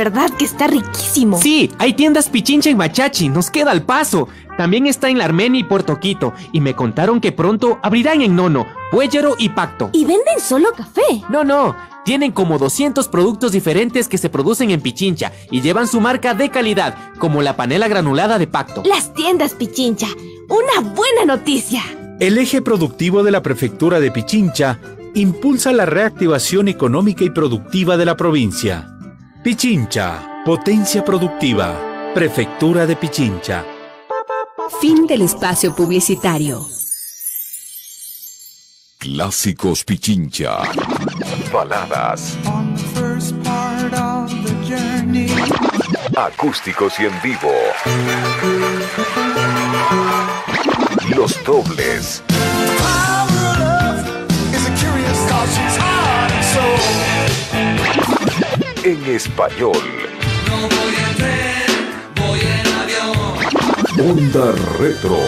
¿Verdad que está riquísimo? Sí, hay tiendas Pichincha y Machachi, nos queda al paso. También está en la Armenia y Puerto Quito, y me contaron que pronto abrirán en Nono, Puellero y Pacto. ¿Y venden solo café? No, no, tienen como 200 productos diferentes que se producen en Pichincha y llevan su marca de calidad, como la panela granulada de Pacto. Las tiendas Pichincha, una buena noticia. El eje productivo de la prefectura de Pichincha impulsa la reactivación económica y productiva de la provincia. Pichincha, potencia productiva. Prefectura de Pichincha. Fin del espacio publicitario. Clásicos Pichincha. Baladas. Acústicos y en vivo. Los dobles. en español. No voy tren, voy avión. Onda Retro.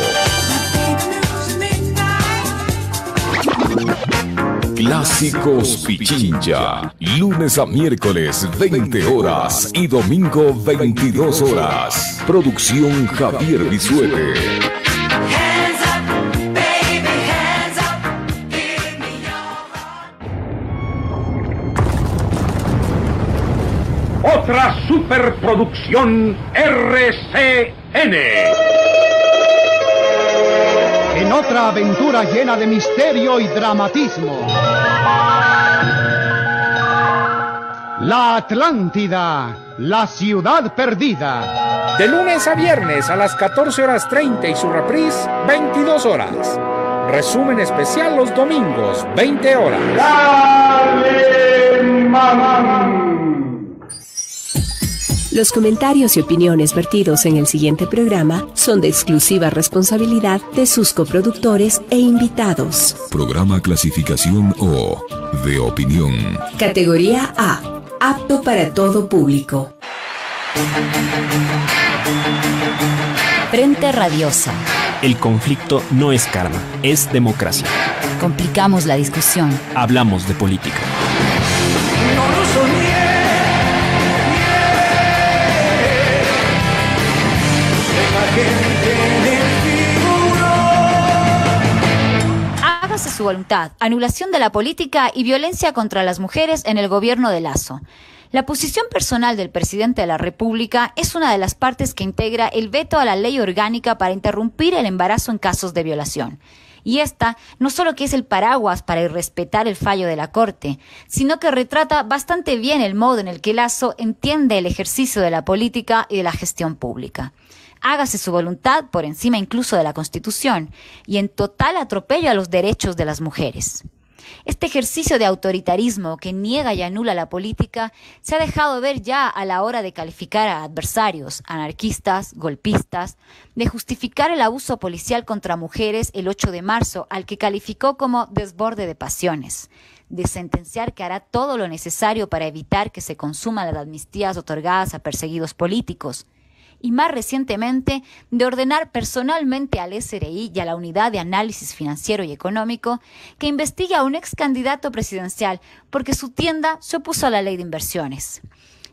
Clásicos Pichincha, lunes a miércoles 20 horas y domingo 22 horas. Producción Javier Bisuete. producción RCN. En otra aventura llena de misterio y dramatismo. La Atlántida, la ciudad perdida. De lunes a viernes a las 14 horas 30 y su reprise 22 horas. Resumen especial los domingos, 20 horas. ¡Dale, mamá! Los comentarios y opiniones vertidos en el siguiente programa son de exclusiva responsabilidad de sus coproductores e invitados. Programa clasificación O de opinión. Categoría A. Apto para todo público. Frente Radiosa. El conflicto no es karma, es democracia. Complicamos la discusión. Hablamos de política. voluntad, anulación de la política y violencia contra las mujeres en el gobierno de Lazo. La posición personal del presidente de la República es una de las partes que integra el veto a la ley orgánica para interrumpir el embarazo en casos de violación. Y esta no solo que es el paraguas para irrespetar el fallo de la Corte, sino que retrata bastante bien el modo en el que Lazo entiende el ejercicio de la política y de la gestión pública hágase su voluntad por encima incluso de la Constitución y en total atropello a los derechos de las mujeres. Este ejercicio de autoritarismo que niega y anula la política se ha dejado ver ya a la hora de calificar a adversarios, anarquistas, golpistas, de justificar el abuso policial contra mujeres el 8 de marzo, al que calificó como desborde de pasiones, de sentenciar que hará todo lo necesario para evitar que se consuman las amnistías otorgadas a perseguidos políticos, y más recientemente de ordenar personalmente al SRI y a la Unidad de Análisis Financiero y Económico que investigue a un ex candidato presidencial porque su tienda se opuso a la ley de inversiones.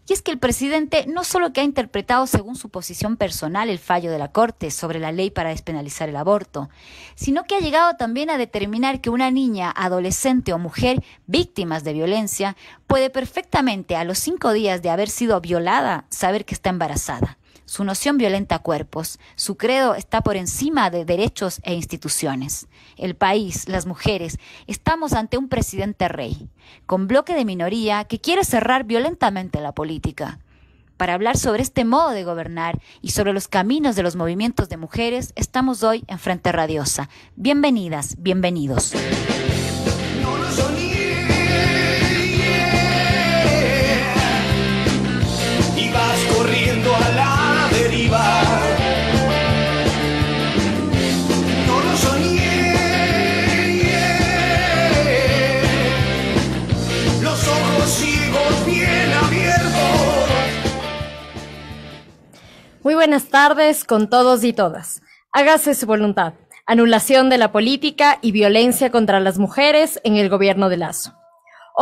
Y es que el presidente no solo que ha interpretado según su posición personal el fallo de la Corte sobre la ley para despenalizar el aborto, sino que ha llegado también a determinar que una niña, adolescente o mujer víctimas de violencia puede perfectamente a los cinco días de haber sido violada saber que está embarazada. Su noción violenta cuerpos. Su credo está por encima de derechos e instituciones. El país, las mujeres, estamos ante un presidente rey, con bloque de minoría que quiere cerrar violentamente la política. Para hablar sobre este modo de gobernar y sobre los caminos de los movimientos de mujeres, estamos hoy en Frente Radiosa. Bienvenidas, bienvenidos. Muy buenas tardes con todos y todas. Hágase su voluntad. Anulación de la política y violencia contra las mujeres en el gobierno de Lazo.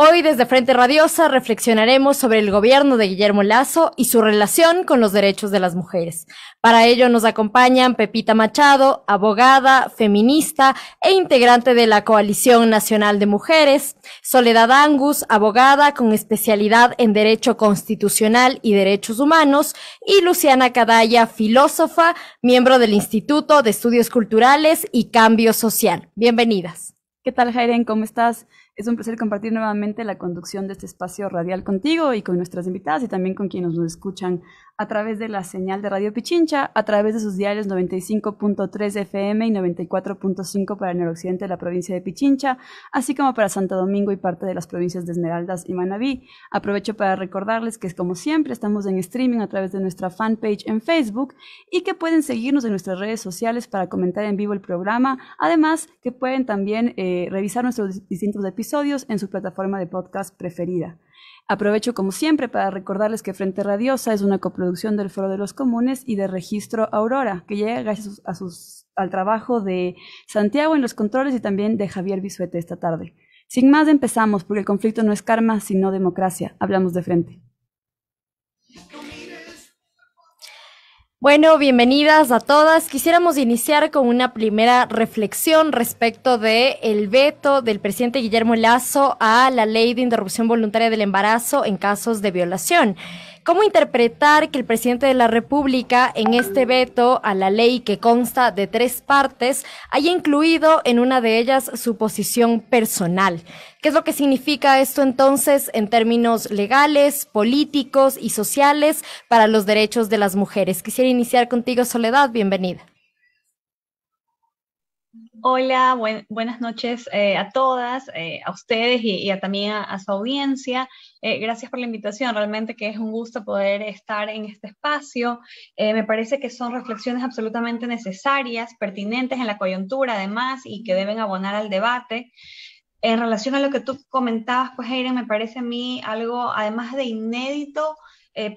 Hoy desde Frente Radiosa reflexionaremos sobre el gobierno de Guillermo Lazo y su relación con los derechos de las mujeres. Para ello nos acompañan Pepita Machado, abogada, feminista e integrante de la Coalición Nacional de Mujeres, Soledad Angus, abogada con especialidad en Derecho Constitucional y Derechos Humanos, y Luciana Cadaya, filósofa, miembro del Instituto de Estudios Culturales y Cambio Social. Bienvenidas. ¿Qué tal, Jairen? ¿Cómo estás? Es un placer compartir nuevamente la conducción de este espacio radial contigo y con nuestras invitadas y también con quienes nos escuchan a través de la señal de Radio Pichincha, a través de sus diarios 95.3 FM y 94.5 para el noroccidente de la provincia de Pichincha, así como para Santo Domingo y parte de las provincias de Esmeraldas y Manabí. Aprovecho para recordarles que, como siempre, estamos en streaming a través de nuestra fanpage en Facebook y que pueden seguirnos en nuestras redes sociales para comentar en vivo el programa, además que pueden también eh, revisar nuestros distintos episodios en su plataforma de podcast preferida. Aprovecho como siempre para recordarles que Frente Radiosa es una coproducción del Foro de los Comunes y de Registro Aurora, que llega gracias a al trabajo de Santiago en los controles y también de Javier Bisuete esta tarde. Sin más empezamos, porque el conflicto no es karma, sino democracia. Hablamos de frente. Bueno, bienvenidas a todas. Quisiéramos iniciar con una primera reflexión respecto de el veto del presidente Guillermo Lazo a la ley de interrupción voluntaria del embarazo en casos de violación ¿Cómo interpretar que el presidente de la República en este veto a la ley que consta de tres partes haya incluido en una de ellas su posición personal? ¿Qué es lo que significa esto entonces en términos legales, políticos y sociales para los derechos de las mujeres? Quisiera iniciar contigo, Soledad. Bienvenida. Hola, buenas noches eh, a todas, eh, a ustedes y, también a, su audiencia. Eh, gracias por la invitación, realmente que es un gusto poder estar en este espacio. me parece que son reflexiones absolutamente necesarias, pertinentes en la coyuntura además y que deben abonar al debate. En relación a lo que tú comentabas, pues Aire, me parece a mí algo además de inédito,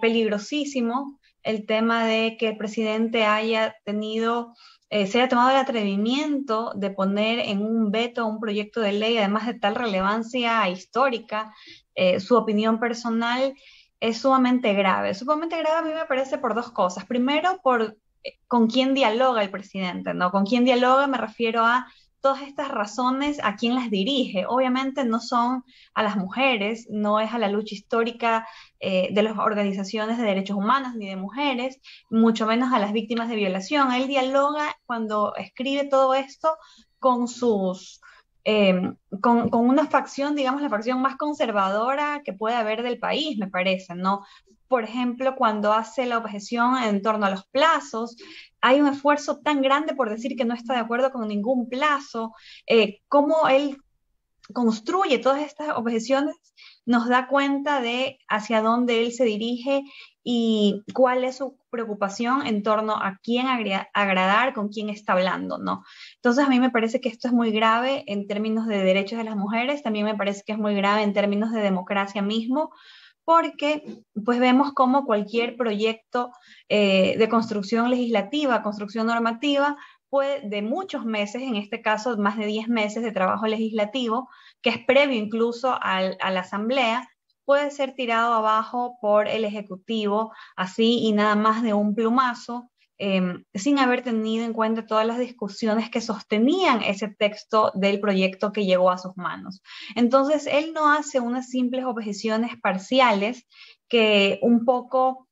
peligrosísimo, el tema de que el presidente haya tenido eh, se haya tomado el atrevimiento de poner en un veto un proyecto de ley, además de tal relevancia histórica, eh, su opinión personal es sumamente grave. Sumamente grave a mí me parece por dos cosas. Primero, por eh, con quién dialoga el presidente, ¿no? Con quién dialoga me refiero a todas estas razones a quién las dirige. Obviamente no son a las mujeres, no es a la lucha histórica eh, de las organizaciones de derechos humanos ni de mujeres, mucho menos a las víctimas de violación. Él dialoga cuando escribe todo esto con sus... Em, con una facción, digamos, la facción más conservadora que puede haber del país, me parece, ¿no? por ejemplo, cuando hace la objeción en torno a los plazos, hay un esfuerzo tan grande por decir que no está de acuerdo con ningún plazo, eh, cómo él construye todas estas objeciones, nos da cuenta de hacia dónde él se dirige y cuál es su preocupación en torno a quién agradar, con quién está hablando, ¿no? Entonces a mí me parece que esto es muy grave en términos de derechos de las mujeres, también me parece que es muy grave en términos de democracia mismo, porque pues vemos como cualquier proyecto eh, de construcción legislativa, construcción normativa, puede, de muchos meses, en este caso más de 10 meses de trabajo legislativo, que es previo incluso a la asamblea, puede ser tirado abajo por el Ejecutivo así y nada más de un plumazo Em, sin haber tenido en cuenta todas las discusiones que sostenían ese texto del proyecto que llegó a sus manos. Entonces, él no hace unas simples objeciones parciales que un poco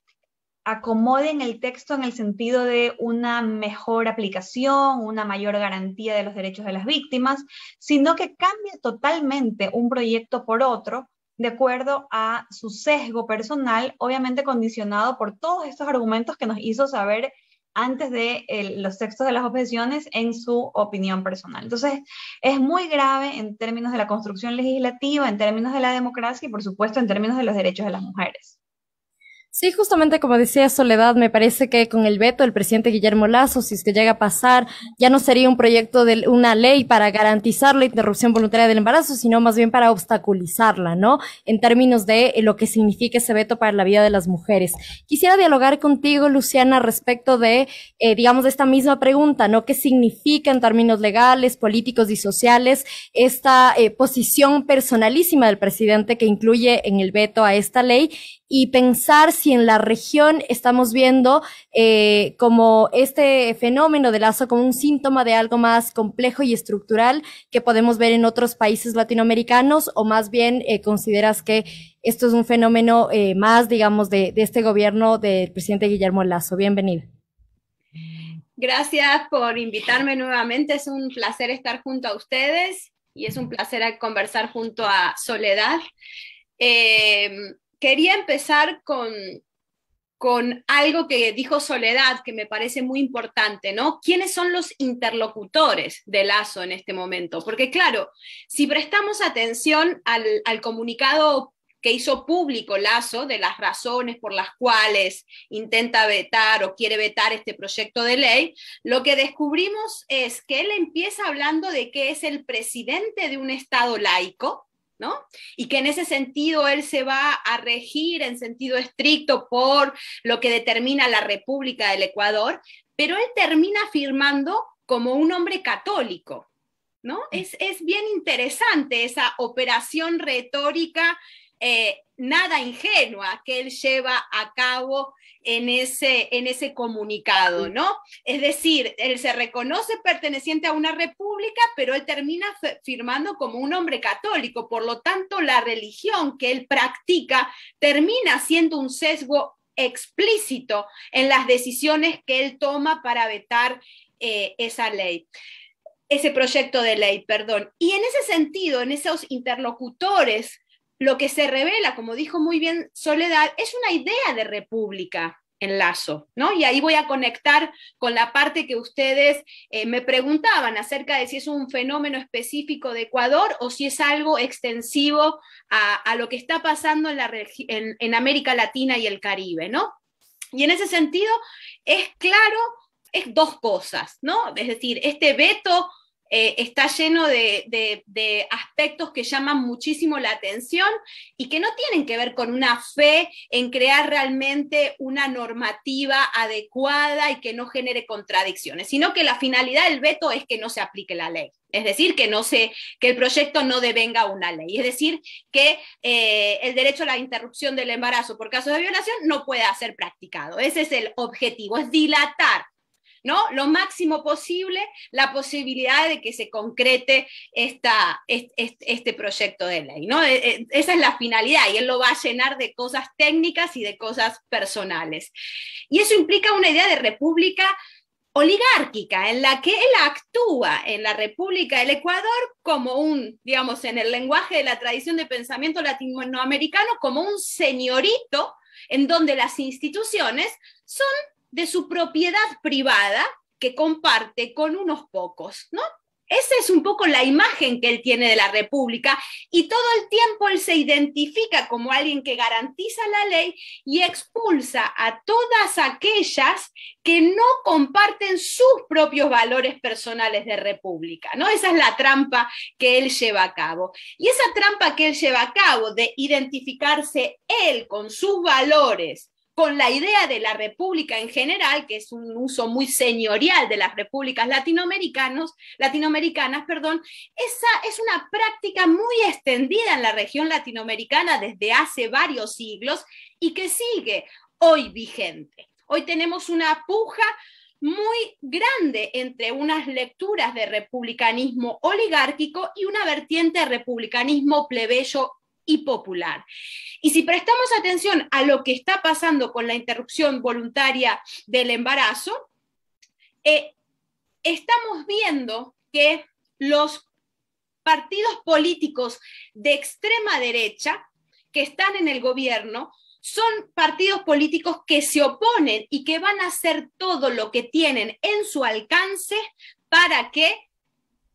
acomoden el texto en el sentido de una mejor aplicación, una mayor garantía de los derechos de las víctimas, sino que cambia totalmente un proyecto por otro de acuerdo a su sesgo personal, obviamente condicionado por todos estos argumentos que nos hizo saber antes de los textos de las objeciones en su opinión personal. Entonces, es muy grave en términos de la construcción legislativa, en términos de la democracia y, por supuesto, en términos de los derechos de las mujeres. Sí, justamente como decía Soledad, me parece que con el veto del presidente Guillermo Lazo, si es que llega a pasar, ya no sería un proyecto de una ley para garantizar la interrupción voluntaria del embarazo, sino más bien para obstaculizarla, ¿no? En términos de eh, lo que significa ese veto para la vida de las mujeres. Quisiera dialogar contigo, Luciana, respecto de, eh, digamos, digamos, esta misma pregunta, ¿no? ¿Qué significa en términos legales, políticos y sociales esta eh, posición personalísima del presidente que incluye en el veto a esta ley y pensar si en la región estamos viendo eh, como este fenómeno de lazo como un síntoma de algo más complejo y estructural que podemos ver en otros países latinoamericanos o más bien eh, consideras que esto es un fenómeno eh, más, digamos, de, este gobierno del presidente Guillermo Lazo. Bienvenido. Gracias por invitarme nuevamente. Es un placer estar junto a ustedes y es un placer conversar junto a Soledad quería empezar con, algo que dijo Soledad, que me parece muy importante, ¿no? ¿Quiénes son los interlocutores de Lazo en este momento? Porque claro, si prestamos atención al, al comunicado que hizo público Lazo de las razones por las cuales intenta vetar o quiere vetar este proyecto de ley, lo que descubrimos es que él empieza hablando de que es el presidente de un Estado laico, y que en ese sentido él se va a regir en sentido estricto por lo que determina la República del Ecuador, pero él termina firmando como un hombre católico, ¿no? Mm. Es, es bien interesante esa operación retórica eh, nada ingenua que él lleva a cabo en ese, en ese comunicado, ¿no? Es decir, él se reconoce perteneciente a una república, pero él termina firmando como un hombre católico, por lo tanto la religión que él practica termina siendo un sesgo explícito en las decisiones que él toma para vetar eh, esa ley ese proyecto de ley, perdón. Y en ese sentido, en esos interlocutores lo que se revela, como dijo muy bien Soledad, es una idea de república en Lazo, ¿no? Y ahí voy a conectar con la parte que ustedes eh, me preguntaban acerca de si es un fenómeno específico de Ecuador o si es algo extensivo a, lo que está pasando en, en América Latina y el Caribe, ¿no? Y en ese sentido, es claro, es dos cosas, ¿no? Es decir, este veto eh, está lleno de, aspectos que llaman muchísimo la atención y que no tienen que ver con una fe en crear realmente una normativa adecuada y que no genere contradicciones, sino que la finalidad del veto es que no se aplique la ley. Es decir, que, no se, que el proyecto no devenga una ley. Es decir, que eh, el derecho a la interrupción del embarazo por caso de violación no pueda ser practicado. Ese es el objetivo, es dilatar lo máximo posible la posibilidad de que se concrete este, proyecto de ley, ¿no? E, e, esa es la finalidad y él lo va a llenar de cosas técnicas y de cosas personales. Y eso implica una idea de república oligárquica en la que él actúa en la República del Ecuador como un, digamos, en el lenguaje de la tradición de pensamiento latinoamericano, como un señorito en donde las instituciones son de su propiedad privada que comparte con unos pocos, ¿no? Esa es un poco la imagen que él tiene de la República y todo el tiempo él se identifica como alguien que garantiza la ley y expulsa a todas aquellas que no comparten sus propios valores personales de República, ¿no? Esa es la trampa que él lleva a cabo. Y esa trampa que él lleva a cabo de identificarse él con sus valores con la idea de la república en general, que es un uso muy señorial de las repúblicas latinoamericanas, perdón, esa es una práctica muy extendida en la región latinoamericana desde hace varios siglos y que sigue hoy vigente. Hoy tenemos una puja muy grande entre unas lecturas de republicanismo oligárquico y una vertiente de republicanismo plebeyo y popular. Y si prestamos atención a lo que está pasando con la interrupción voluntaria del embarazo, eh, estamos viendo que los partidos políticos de extrema derecha que están en el gobierno son partidos políticos que se oponen y que van a hacer todo lo que tienen en su alcance para que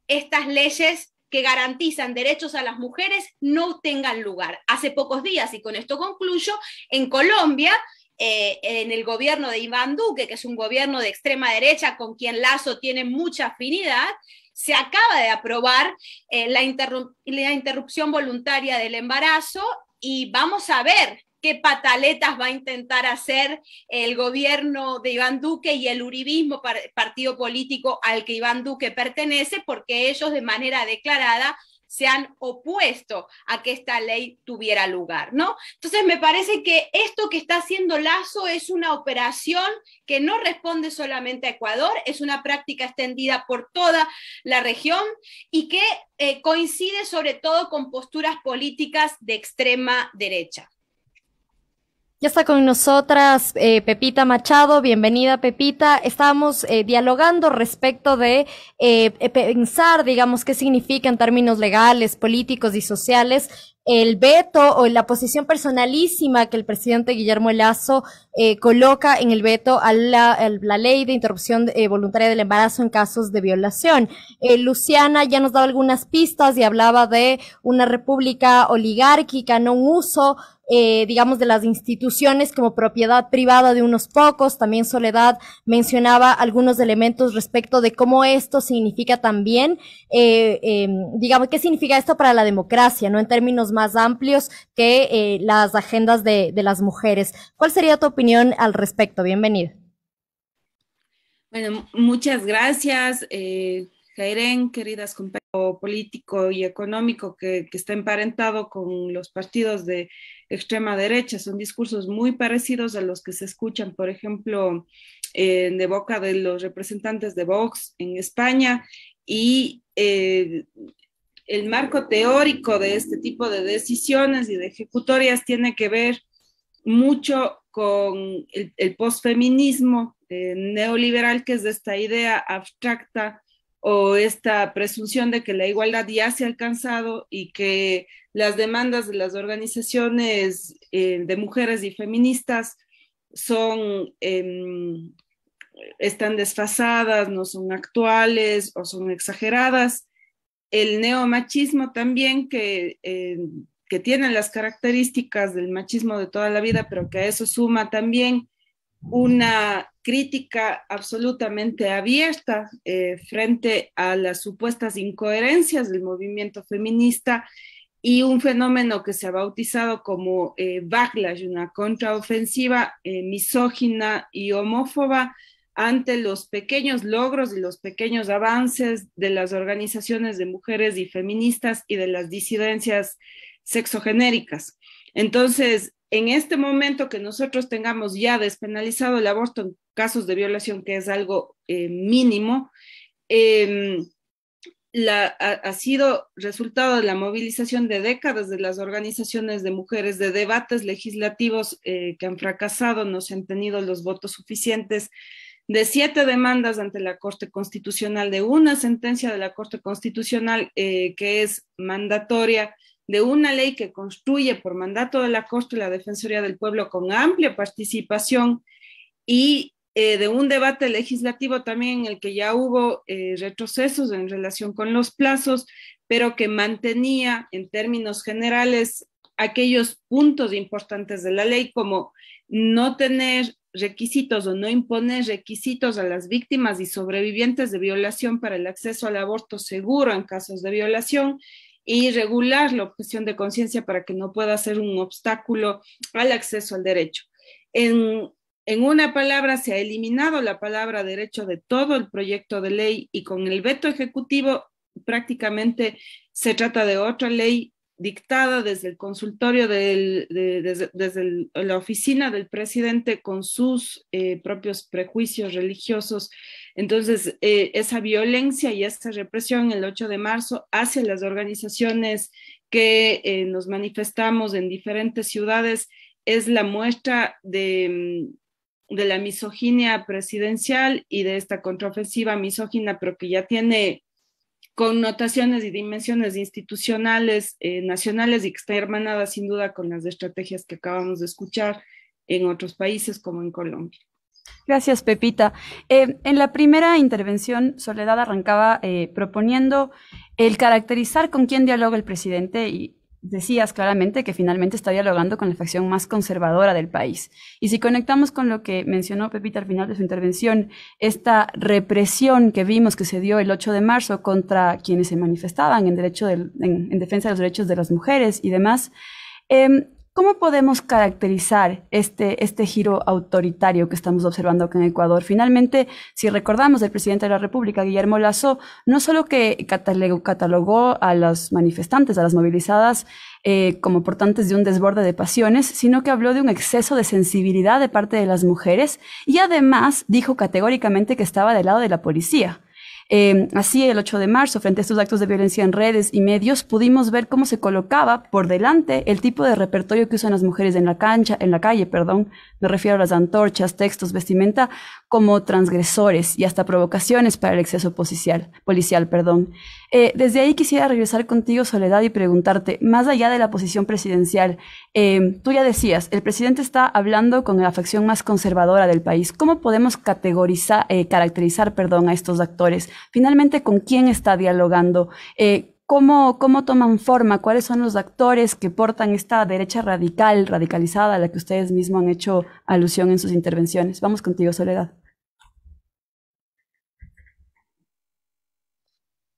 estas leyes que garantizan derechos a las mujeres no tengan lugar. Hace pocos días, y con esto concluyo, en Colombia eh, en el gobierno de Iván Duque, que es un gobierno de extrema derecha con quien Lazo tiene mucha afinidad, se acaba de aprobar eh, la interrupción voluntaria del embarazo y vamos a ver qué pataletas va a intentar hacer el gobierno de Iván Duque y el Uribismo, partido político al que Iván Duque pertenece, porque ellos de manera declarada se han opuesto a que esta ley tuviera lugar, ¿no? Entonces me parece que esto que está haciendo Lazo es una operación que no responde solamente a Ecuador, es una práctica extendida por toda la región y que eh, coincide sobre todo con posturas políticas de extrema derecha. Ya está con nosotras eh, Pepita Machado. Bienvenida, Pepita. Estábamos eh, dialogando respecto de eh, pensar, digamos, qué significa en términos legales, políticos y sociales el veto o la posición personalísima que el presidente Guillermo Elazo coloca en el veto a la, ley de interrupción voluntaria del embarazo en casos de violación. Luciana ya nos daba algunas pistas y hablaba de una república oligárquica, no un uso eh, digamos, de las instituciones como propiedad privada de unos pocos. También Soledad mencionaba algunos elementos respecto de cómo esto significa también, eh, em, digamos, qué significa esto para la democracia, ¿no? En términos más amplios que eh, las agendas de, las mujeres. ¿Cuál sería tu opinión al respecto? Bienvenida. Bueno, muchas gracias. Jairén, queridas compañeros político y económico que, está emparentado con los partidos de extrema derecha. Son discursos muy parecidos a los que se escuchan, por ejemplo, de boca de los representantes de Vox en España y eh, el marco teórico de este tipo de decisiones y de ejecutorias tiene que ver mucho con el, posfeminismo eh, neoliberal, que es de esta idea abstracta o esta presunción de que la igualdad ya se ha alcanzado y que las demandas de las organizaciones eh, de mujeres y feministas son, em, están desfasadas, no son actuales o son exageradas. El neomachismo también que, eh, que tiene las características del machismo de toda la vida, pero que a eso suma también una crítica absolutamente abierta eh, frente a las supuestas incoherencias del movimiento feminista y un fenómeno que se ha bautizado como eh, backlash, una contraofensiva eh, misógina y homófoba ante los pequeños logros y los pequeños avances de las organizaciones de mujeres y feministas y de las disidencias sexogenéricas. Entonces, en este momento que nosotros tengamos ya despenalizado el aborto en casos de violación, que es algo eh, mínimo, em, ha, sido resultado de la movilización de décadas de las organizaciones de mujeres, de debates legislativos eh, que han fracasado, no se han tenido los votos suficientes, de siete demandas ante la Corte Constitucional, de una sentencia de la Corte Constitucional eh, que es mandatoria de una ley que construye por mandato de la Corte la Defensoría del Pueblo con amplia participación y eh, de un debate legislativo también en el que ya hubo eh, retrocesos en relación con los plazos, pero que mantenía en términos generales aquellos puntos importantes de la ley como no tener requisitos o no imponer requisitos a las víctimas y sobrevivientes de violación para el acceso al aborto seguro en casos de violación y regular la objeción de conciencia para que no pueda ser un obstáculo al acceso al derecho. En, una palabra, se ha eliminado la palabra derecho de todo el proyecto de ley y con el veto ejecutivo prácticamente se trata de otra ley dictada desde el consultorio, de, desde, la oficina del presidente con sus eh, propios prejuicios religiosos entonces, eh, esa violencia y esa represión el 8 de marzo hacia las organizaciones que eh, nos manifestamos en diferentes ciudades es la muestra mm, de, la misoginia presidencial y de esta contraofensiva misógina, pero que ya tiene connotaciones y dimensiones institucionales, eh, nacionales y que está hermanada sin duda con las estrategias que acabamos de escuchar en otros países como en Colombia. Gracias, Pepita. Eh, en la primera intervención, Soledad arrancaba eh, proponiendo el caracterizar con quién dialoga el presidente y decías claramente que finalmente está dialogando con la facción más conservadora del país. Y si conectamos con lo que mencionó Pepita al final de su intervención, esta represión que vimos que se dio el 8 de marzo contra quienes se manifestaban en, en, defensa de los derechos de las mujeres y demás, em, ¿Cómo podemos caracterizar este, este giro autoritario que estamos observando acá en Ecuador? Finalmente, si recordamos, el presidente de la República, Guillermo Lazo, no solo que catalogó a las manifestantes, a las movilizadas, eh, como portantes de un desborde de pasiones, sino que habló de un exceso de sensibilidad de parte de las mujeres y además dijo categóricamente que estaba del lado de la policía. Em, así, el 8 de marzo, frente a estos actos de violencia en redes y medios, pudimos ver cómo se colocaba por delante el tipo de repertorio que usan las mujeres en la cancha, en la calle, perdón, me refiero a las antorchas, textos, vestimenta, como transgresores y hasta provocaciones para el exceso policial, policial perdón. Eh, desde ahí quisiera regresar contigo, Soledad, y preguntarte, más allá de la posición presidencial, em, tú ya decías, el presidente está hablando con la facción más conservadora del país. ¿Cómo podemos categorizar, eh, caracterizar perdón, a estos actores? Finalmente, ¿con quién está dialogando? Eh, ¿Cómo, ¿Cómo toman forma? ¿Cuáles son los actores que portan esta derecha radical, radicalizada, a la que ustedes mismos han hecho alusión en sus intervenciones? Vamos contigo, Soledad.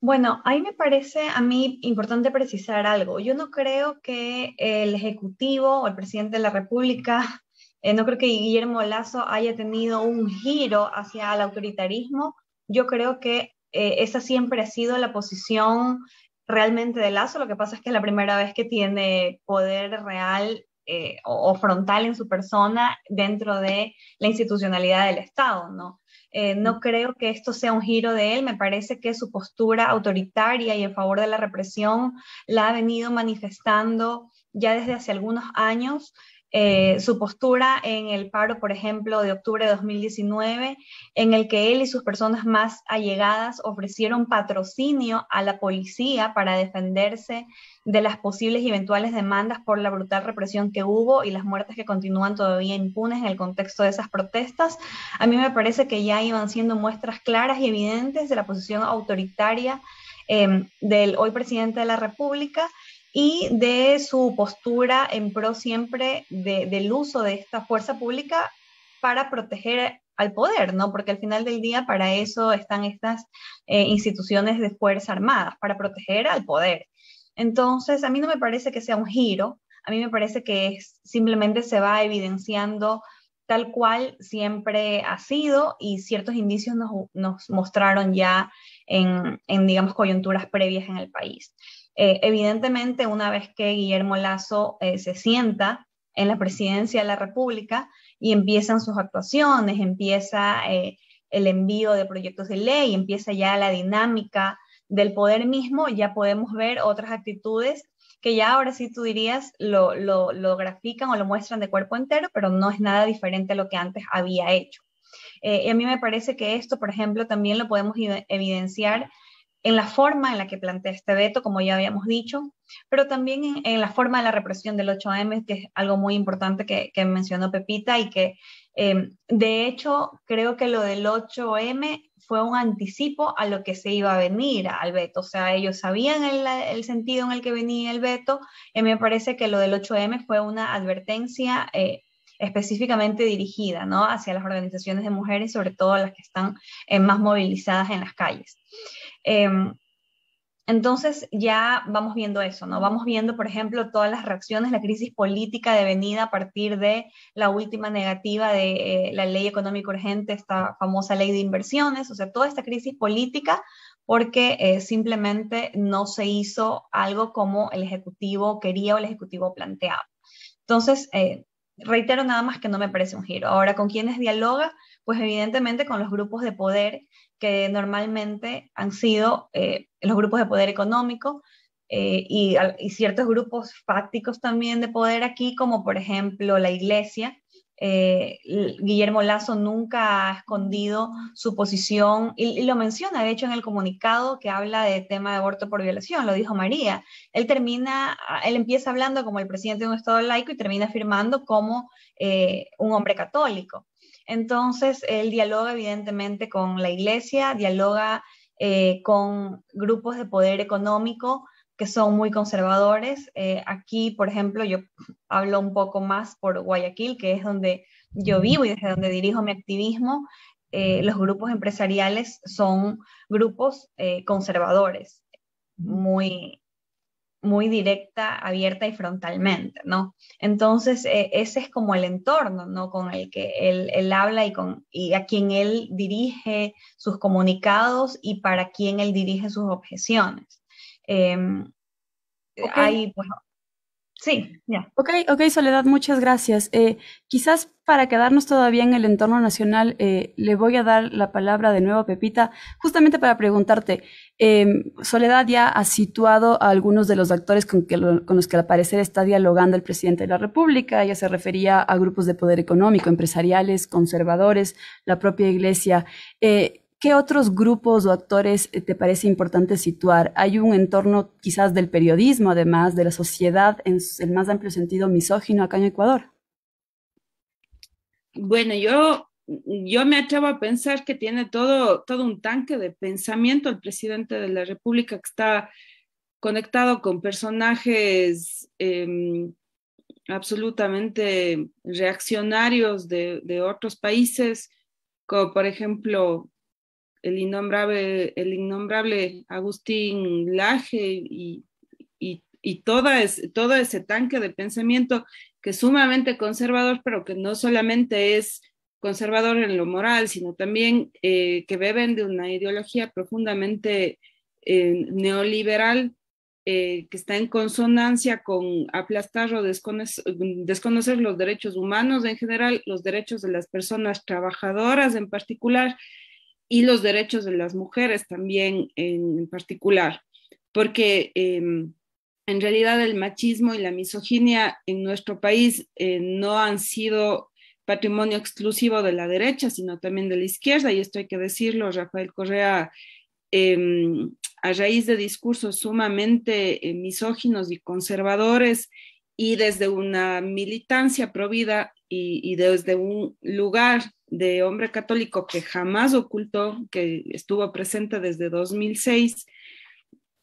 Bueno, ahí me parece a mí importante precisar algo. Yo no creo que el Ejecutivo o el presidente de la República, eh, no creo que Guillermo Lazo haya tenido un giro hacia el autoritarismo. Yo creo que eh, esa siempre ha sido la posición realmente de Lazo. Lo que pasa es que es la primera vez que tiene poder real eh, o, frontal en su persona dentro de la institucionalidad del Estado, ¿no? Eh, no creo que esto sea un giro de él, me parece que su postura autoritaria y en favor de la represión la ha venido manifestando ya desde hace algunos años eh, su postura en el paro, por ejemplo, de octubre de 2019, en el que él y sus personas más allegadas ofrecieron patrocinio a la policía para defenderse de las posibles y eventuales demandas por la brutal represión que hubo y las muertes que continúan todavía impunes en el contexto de esas protestas, a mí me parece que ya iban siendo muestras claras y evidentes de la posición autoritaria eh, del hoy presidente de la República y de su postura en pro siempre del uso de esta fuerza pública para proteger al poder, ¿no? Porque al final del día para eso están estas eh, instituciones de fuerzas armadas, para proteger al poder. Entonces, a mí no me parece que sea un giro, a mí me parece que simplemente se va evidenciando tal cual siempre ha sido y ciertos indicios nos, mostraron ya en, en, digamos, coyunturas previas en el país. Eh, evidentemente, una vez que Guillermo Lazo eh, se sienta en la presidencia de la República y empiezan sus actuaciones, empieza eh, el envío de proyectos de ley, empieza ya la dinámica del poder mismo, ya podemos ver otras actitudes que ya ahora sí tú dirías lo, grafican o lo muestran de cuerpo entero, pero no es nada diferente a lo que antes había hecho. y a mí me parece que esto, por ejemplo, también lo podemos evidenciar en la forma en la que plantea este veto, como ya habíamos dicho, pero también en, la forma de la represión del 8M, que es algo muy importante que, mencionó Pepita y que em, de hecho creo que lo del 8M fue un anticipo a lo que se iba a venir al veto, o sea, ellos sabían el, sentido en el que venía el veto, y eh, me parece que lo del 8M fue una advertencia. Eh, específicamente dirigida ¿no? hacia las organizaciones de mujeres, sobre todo las que están eh, más movilizadas en las calles. Em, entonces ya vamos viendo eso, ¿no? Vamos viendo, por ejemplo, todas las reacciones, la crisis política devenida a partir de la última negativa de eh, la ley económica urgente, esta famosa ley de inversiones, o sea, toda esta crisis política porque eh, simplemente no se hizo algo como el Ejecutivo quería o el Ejecutivo planteaba. Entonces, reitero nada más que no me parece un giro. Ahora, ¿con quiénes dialoga? Pues evidentemente con los grupos de poder que normalmente han sido eh, los grupos de poder económico eh, y, ciertos grupos fácticos también de poder aquí, como por ejemplo la iglesia, eh, Guillermo Lazo nunca ha escondido su posición y, lo menciona, de hecho, en el comunicado que habla de tema de aborto por violación, lo dijo María. Él termina, ah, él empieza hablando como el presidente de un Estado laico y termina firmando como eh, un hombre católico. Entonces, él dialoga evidentemente con la iglesia, dialoga eh, con grupos de poder económico que son muy conservadores. Eh, aquí, por ejemplo, yo hablo un poco más por Guayaquil, que es donde yo vivo y desde donde dirijo mi activismo. Eh, los grupos empresariales son grupos eh, conservadores, muy, muy directa, abierta y frontalmente, ¿no? Entonces, ese es como el entorno, ¿no? Con el que él, habla y, con, y a quien él dirige sus comunicados y para quien él dirige sus objeciones. Em, sí, ya. Ok, ok, Soledad, muchas gracias. Eh, quizás para quedarnos todavía en el entorno nacional, eh, le voy a dar la palabra de nuevo a Pepita, justamente para preguntarte, em, Soledad ya ha situado a algunos de los actores con, los que al parecer está dialogando el presidente de la República, ya se refería a grupos de poder económico, empresariales, conservadores, la propia iglesia. Eh, ¿Qué otros grupos o actores eh, te parece importante situar? Hay un entorno quizás del periodismo, además, de la sociedad en el más amplio sentido misógino acá en Ecuador. Bueno, yo, yo me atrevo a pensar que tiene todo, todo un tanque de pensamiento el presidente de la República que está conectado con personajes em, absolutamente reaccionarios de otros países, como por ejemplo el innombrable, el innombrable Agustín Laje y, y, y toda todo ese tanque de pensamiento que es sumamente conservador, pero que no solamente es conservador en lo moral, sino también eh, que beben de una ideología profundamente eh, neoliberal eh, que está en consonancia con aplastar o desconocer los derechos humanos en general, los derechos de las personas trabajadoras en particular, y los derechos de las mujeres también en particular, porque em, en realidad el machismo y la misoginia en nuestro país eh, no han sido patrimonio exclusivo de la derecha, sino también de la izquierda, y esto hay que decirlo, Rafael Correa, em, a raíz de discursos sumamente eh, misóginos y conservadores, y desde una militancia provida y, y desde un lugar de hombre católico que jamás ocultó, que estuvo presente desde 2006,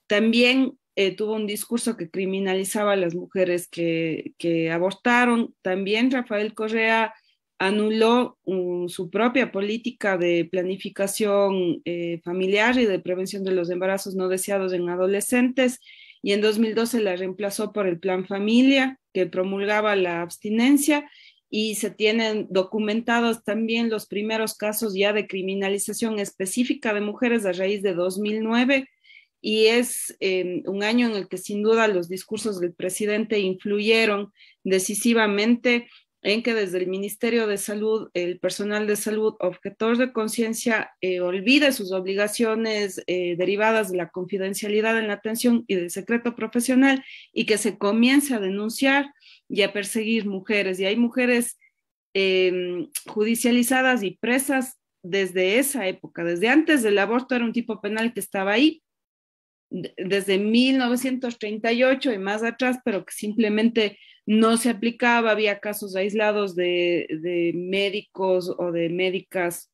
también eh, tuvo un discurso que criminalizaba a las mujeres que, abortaron. También Rafael Correa anuló mm, su propia política de planificación eh, familiar y de prevención de los embarazos no deseados en adolescentes y en 2012 la reemplazó por el Plan Familia, que promulgaba la abstinencia y se tienen documentados también los primeros casos ya de criminalización específica de mujeres a raíz de 2009 y es eh, un año en el que sin duda los discursos del presidente influyeron decisivamente en que desde el Ministerio de Salud el personal de salud objetor de conciencia eh, olvide sus obligaciones eh, derivadas de la confidencialidad en la atención y del secreto profesional y que se comience a denunciar y a perseguir mujeres. Y hay mujeres em, judicializadas y presas desde esa época, desde antes del aborto era un tipo penal que estaba ahí, desde 1938 y más atrás, pero que simplemente no se aplicaba, había casos aislados de, médicos o de médicas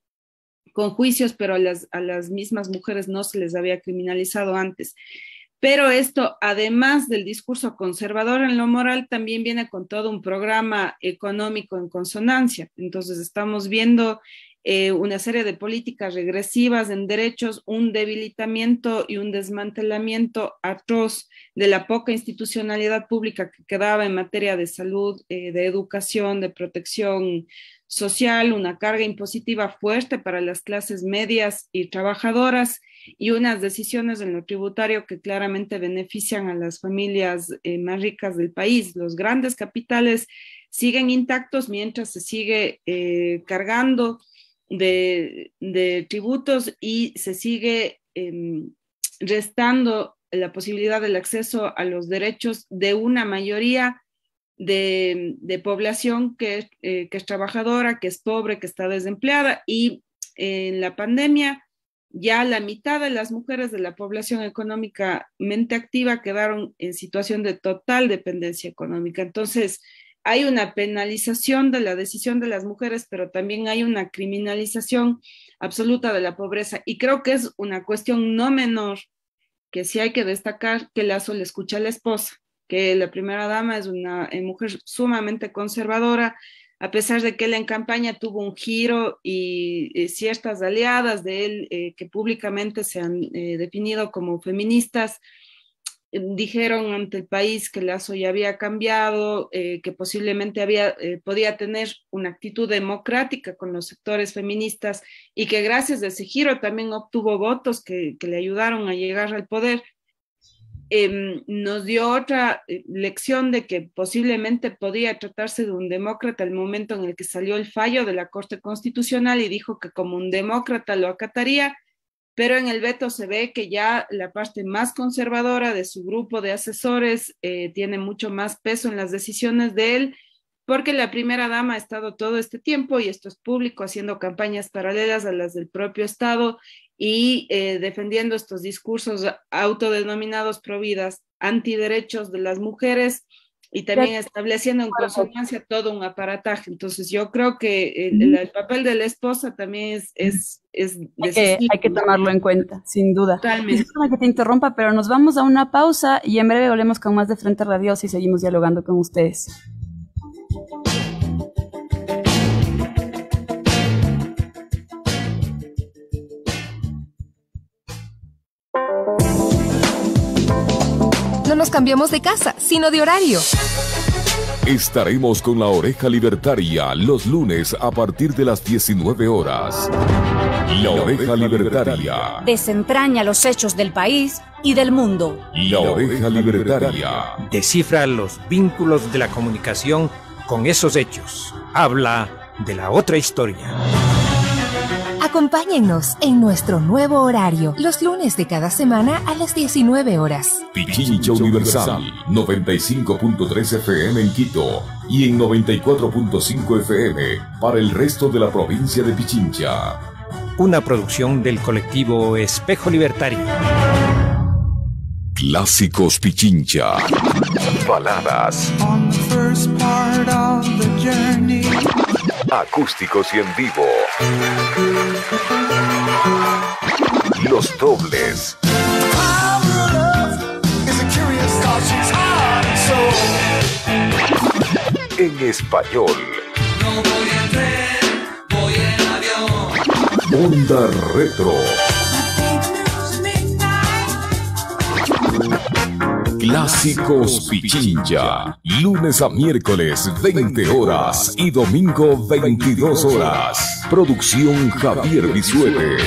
con juicios, pero a las, a las mismas mujeres no se les había criminalizado antes. Pero esto, además del discurso conservador en lo moral, también viene con todo un programa económico en consonancia. Entonces, estamos viendo eh, una serie de políticas regresivas en derechos, un debilitamiento y un desmantelamiento atroz de la poca institucionalidad pública que quedaba en materia de salud, eh, de educación, de protección social, una carga impositiva fuerte para las clases medias y trabajadoras y unas decisiones en lo tributario que claramente benefician a las familias eh, más ricas del país. Los grandes capitales siguen intactos mientras se sigue eh, cargando de, tributos y se sigue em, restando la posibilidad del acceso a los derechos de una mayoría de, población que, eh, que, es trabajadora, que es pobre, que está desempleada y en la pandemia ya la mitad de las mujeres de la población económicamente activa quedaron en situación de total dependencia económica. Entonces, hay una penalización de la decisión de las mujeres, pero también hay una criminalización absoluta de la pobreza. Y creo que es una cuestión no menor que sí hay que destacar que Lazo le escucha a la esposa que la primera dama es una eh, mujer sumamente conservadora, a pesar de que él en campaña tuvo un giro y, eh, ciertas aliadas de él eh, que públicamente se han definido como feministas, dijeron ante el país que Lazo ya había cambiado, que posiblemente podía tener una actitud democrática con los sectores feministas y que gracias a ese giro también obtuvo votos que, que le ayudaron a llegar al poder eh, nos dio otra eh, lección de que posiblemente podía tratarse de un demócrata el momento en el que salió el fallo de la Corte Constitucional y dijo que como un demócrata lo acataría, pero en el veto se ve que ya la parte más conservadora de su grupo de asesores eh, tiene mucho más peso en las decisiones de él, porque la primera dama ha estado todo este tiempo, y esto es público, haciendo campañas paralelas a las del propio Estado y eh, defendiendo estos discursos autodenominados providas, antiderechos de las mujeres y también estableciendo en consonancia todo un aparataje. Entonces yo creo que el, papel de la esposa también es... es, hay, que, tomarlo en cuenta, sin duda. Totalmente. que te interrumpa, pero nos vamos a una pausa y en breve volvemos con más de Frente Radio y seguimos dialogando con ustedes. nos cambiamos de casa, sino de horario. Estaremos con la oreja libertaria los lunes a partir de las 19 horas. La oreja libertaria. Desentraña los hechos del país y del mundo. La oreja libertaria. Descifra los vínculos de la comunicación con esos hechos. Habla de la otra historia. Acompáñennos en nuestro nuevo horario, los lunes de cada semana a las 19 horas. Pichincha Universal, 95.3 FM en Quito y en 94.5 FM para el resto de la provincia de Pichincha. Una producción del colectivo Espejo Libertario. Clásicos Pichincha. Baladas acústicos y en vivo. Los dobles. En español. No voy en voy en avión. Onda retro. Clásicos Pichincha, lunes a miércoles 20 horas y domingo 22 horas. Producción Javier Bisuete.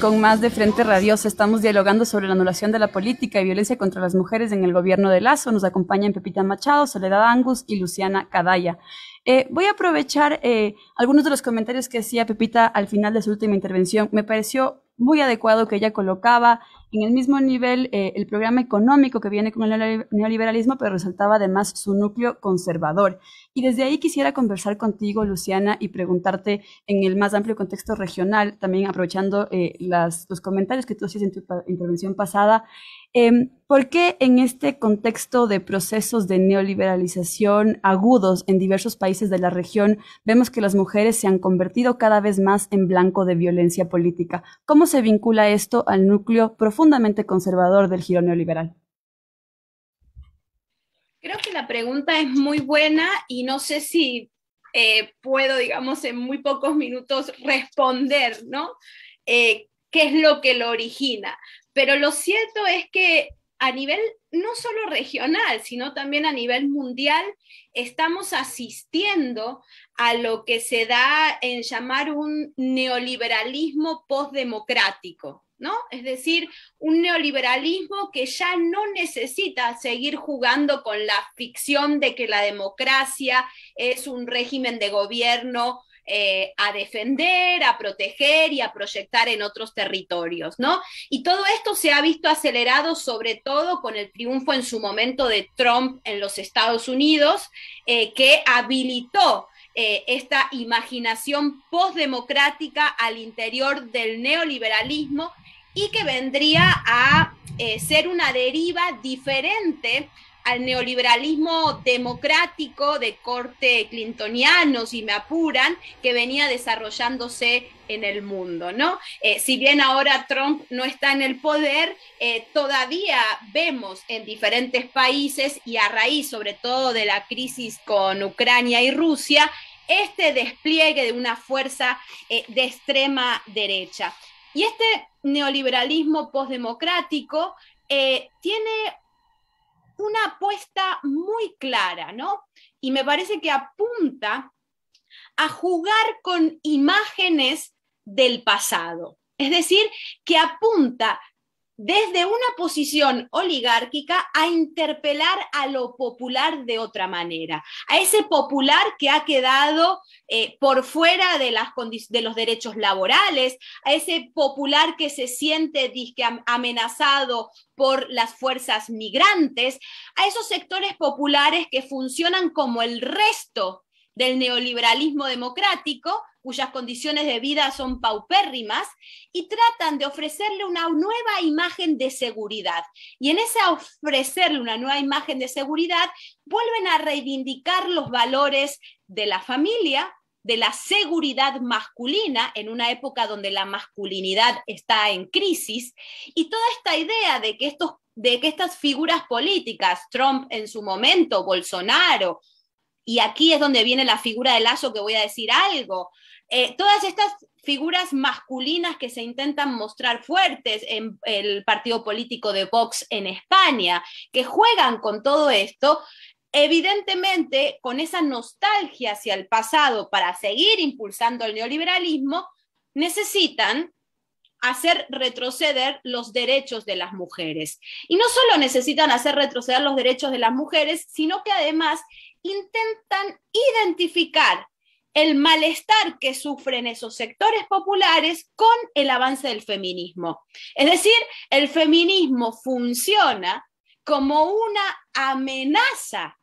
con más de Frente Radiosa. Estamos dialogando sobre la anulación de la política y violencia contra las mujeres en el gobierno de Lazo. Nos acompañan Pepita Machado, Soledad Angus y Luciana Cadaya. Eh, voy a aprovechar eh, algunos de los comentarios que hacía Pepita al final de su última intervención. Me pareció muy adecuado que ella colocaba en el mismo nivel eh, el programa económico que viene con el neoliberalismo, pero resaltaba además su núcleo conservador. Y desde ahí quisiera conversar contigo, Luciana, y preguntarte en el más amplio contexto regional, también aprovechando eh, los comentarios que tú hacías en tu intervención pasada, Em, ¿Por qué en este contexto de procesos de neoliberalización agudos en diversos países de la región vemos que las mujeres se han convertido cada vez más en blanco de violencia política? ¿Cómo se vincula esto al núcleo profundamente conservador del giro neoliberal? Creo que la pregunta es muy buena y no sé si eh, puedo, digamos, en muy pocos minutos responder, ¿no? Eh, ¿Qué es lo que lo origina? Pero lo cierto es que a nivel no solo regional, sino también a nivel mundial, estamos asistiendo a lo que se da en llamar un neoliberalismo postdemocrático. ¿No? Es decir, un neoliberalismo que ya no necesita seguir jugando con la ficción de que la democracia es un régimen de gobierno eh, a defender, a proteger y a proyectar en otros territorios, ¿no? Y todo esto se ha visto acelerado sobre todo con el triunfo en su momento de Trump en los Estados Unidos, eh, que habilitó eh, esta imaginación postdemocrática al interior del neoliberalismo y que vendría a ser una deriva diferente al neoliberalismo democrático de corte clintoniano, si me apuran, que venía desarrollándose en el mundo, ¿no? Eh, si bien ahora Trump no está en el poder, eh, todavía vemos en diferentes países y a raíz sobre todo de la crisis con Ucrania y Rusia, este despliegue de una fuerza eh, de extrema derecha. Y este neoliberalismo postdemocrático tiene una apuesta muy clara, ¿no? Y me parece que apunta a jugar con imágenes del pasado. Es decir, que apunta desde una posición oligárquica a interpelar a lo popular de otra manera, a ese popular que ha quedado eh, por fuera de, los derechos laborales, a ese popular que se siente amenazado por las fuerzas migrantes, a esos sectores populares que funcionan como el resto del neoliberalismo democrático, cuyas condiciones de vida son paupérrimas, y tratan de ofrecerle una nueva imagen de seguridad. Y en ese ofrecerle una nueva imagen de seguridad, vuelven a reivindicar los valores de la familia, de la seguridad masculina en una época donde la masculinidad está en crisis y toda esta idea de que, estos, de que estas figuras políticas, Trump en su momento, Bolsonaro, y aquí es donde viene la figura de Lazo que voy a decir algo, eh, todas estas figuras masculinas que se intentan mostrar fuertes en el partido político de Vox en España, que juegan con todo esto, evidentemente con esa nostalgia hacia el pasado para seguir impulsando el neoliberalismo, necesitan hacer retroceder los derechos de las mujeres. Y no solo necesitan hacer retroceder los derechos de las mujeres, sino que además intentan identificar el malestar que sufren esos sectores populares con el avance del feminismo. Es decir, el feminismo funciona como una amenaza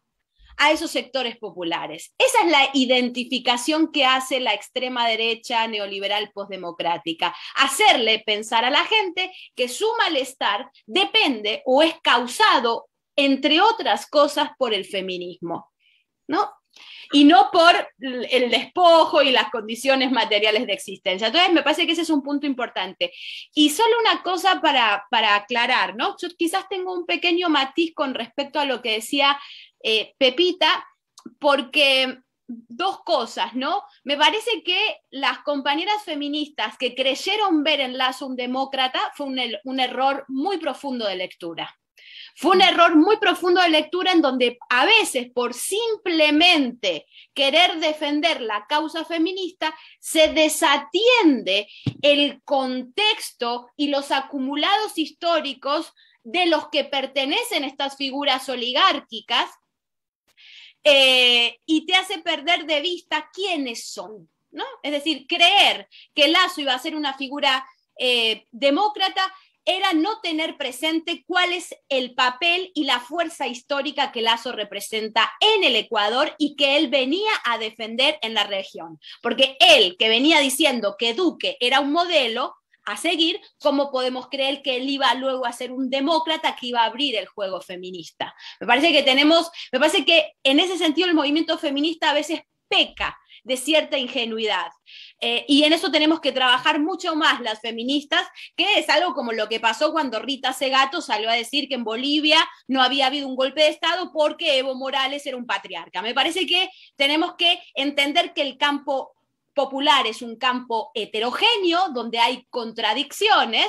a esos sectores populares. Esa es la identificación que hace la extrema derecha neoliberal postdemocrática, hacerle pensar a la gente que su malestar depende o es causado, entre otras cosas, por el feminismo. ¿No? y no por el despojo y las condiciones materiales de existencia. Entonces, me parece que ese es un punto importante. Y solo una cosa para, aclarar, ¿no? Yo quizás tengo un pequeño matiz con respecto a lo que decía eh, Pepita, porque dos cosas, ¿no? Me parece que las compañeras feministas que creyeron ver en Lazo un demócrata fue un er-, error muy profundo de lectura. Fue un error muy profundo de lectura en donde a veces por simplemente querer defender la causa feminista se desatiende el contexto y los acumulados históricos de los que pertenecen estas figuras oligárquicas eh, y te hace perder de vista quiénes son. ¿no? Es decir, creer que Lazo iba a ser una figura eh, demócrata era no tener presente cuál es el papel y la fuerza histórica que Lazo representa en el Ecuador y que él venía a defender en la región. Porque él, que venía diciendo que Duque era un modelo a seguir, ¿cómo podemos creer que él iba luego a ser un demócrata que iba a abrir el juego feminista? Me parece que tenemos, me parece que en ese sentido el movimiento feminista a veces peca de cierta ingenuidad. Eh, y en eso tenemos que trabajar mucho más las feministas, que es algo como lo que pasó cuando Rita Segato salió a decir que en Bolivia no había habido un golpe de Estado porque Evo Morales era un patriarca. Me parece que tenemos que entender que el campo popular es un campo heterogéneo donde hay contradicciones,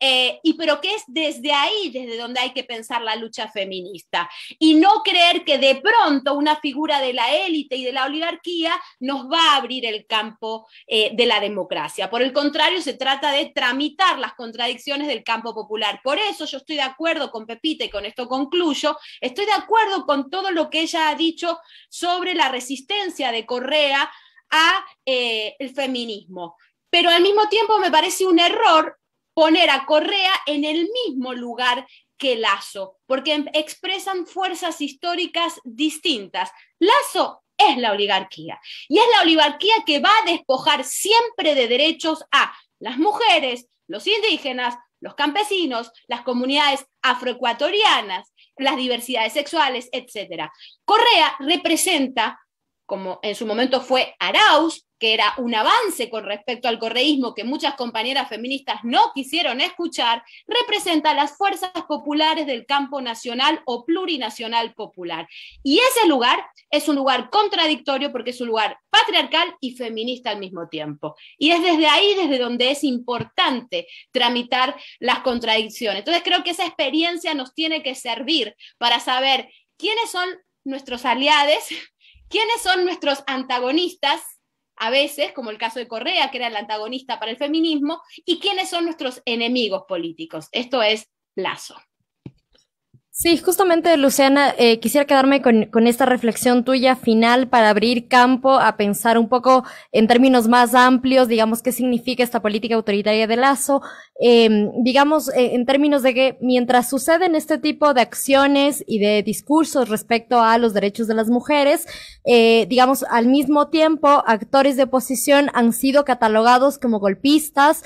eh, y pero que es desde ahí desde donde hay que pensar la lucha feminista y no creer que de pronto una figura de la élite y de la oligarquía nos va a abrir el campo eh, de la democracia. Por el contrario, se trata de tramitar las contradicciones del campo popular. Por eso yo estoy de acuerdo con Pepita y con esto concluyo, estoy de acuerdo con todo lo que ella ha dicho sobre la resistencia de Correa a eh, el feminismo. Pero al mismo tiempo me parece un error poner a Correa en el mismo lugar que Lazo, porque expresan fuerzas históricas distintas. Lazo es la oligarquía y es la oligarquía que va a despojar siempre de derechos a las mujeres, los indígenas, los campesinos, las comunidades afroecuatorianas, las diversidades sexuales, etc. Correa representa como en su momento fue Arauz, que era un avance con respecto al correísmo que muchas compañeras feministas no quisieron escuchar, representa las fuerzas populares del campo nacional o plurinacional popular. Y ese lugar es un lugar contradictorio porque es un lugar patriarcal y feminista al mismo tiempo. Y es desde ahí desde donde es importante tramitar las contradicciones. Entonces creo que esa experiencia nos tiene que servir para saber quiénes son nuestros aliados ¿Quiénes son nuestros antagonistas? A veces, como el caso de Correa, que era el antagonista para el feminismo, y quiénes son nuestros enemigos políticos. Esto es Lazo. Sí, justamente, Luciana, eh, quisiera quedarme con, esta reflexión tuya final para abrir campo a pensar un poco en términos más amplios, digamos, qué significa esta política autoritaria de Lazo, em, digamos, eh, en términos de que mientras suceden este tipo de acciones y de discursos respecto a los derechos de las mujeres, eh, digamos, al mismo tiempo, actores de oposición han sido catalogados como golpistas,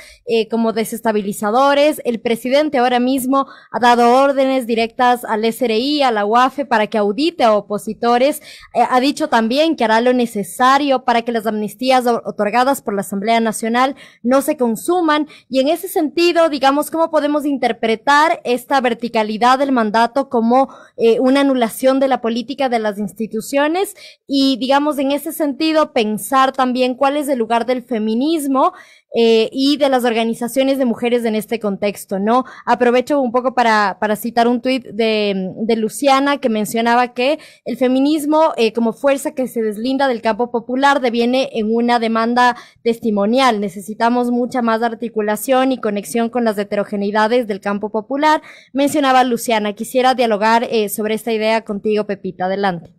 como desestabilizadores. El presidente ahora mismo ha dado órdenes directas al SRI, a la UAFE, para que audite a opositores. Eh, ha dicho también que hará lo necesario para que las amnistías otorgadas por la Asamblea Nacional no se consuman. Y en ese sentido, digamos, ¿cómo podemos interpretar esta verticalidad del mandato como eh, una anulación de la política de las instituciones? Y, digamos, en ese sentido, pensar también cuál es el lugar del feminismo eh, y de las organizaciones de mujeres en este contexto, ¿no? Aprovecho un poco para, para citar un tuit de de, Luciana que mencionaba que el feminismo eh, como fuerza que se deslinda del campo popular deviene en una demanda testimonial. Necesitamos mucha más articulación y conexión con las heterogeneidades del campo popular. Mencionaba Luciana, quisiera dialogar eh, sobre esta idea contigo, Pepita. Adelante.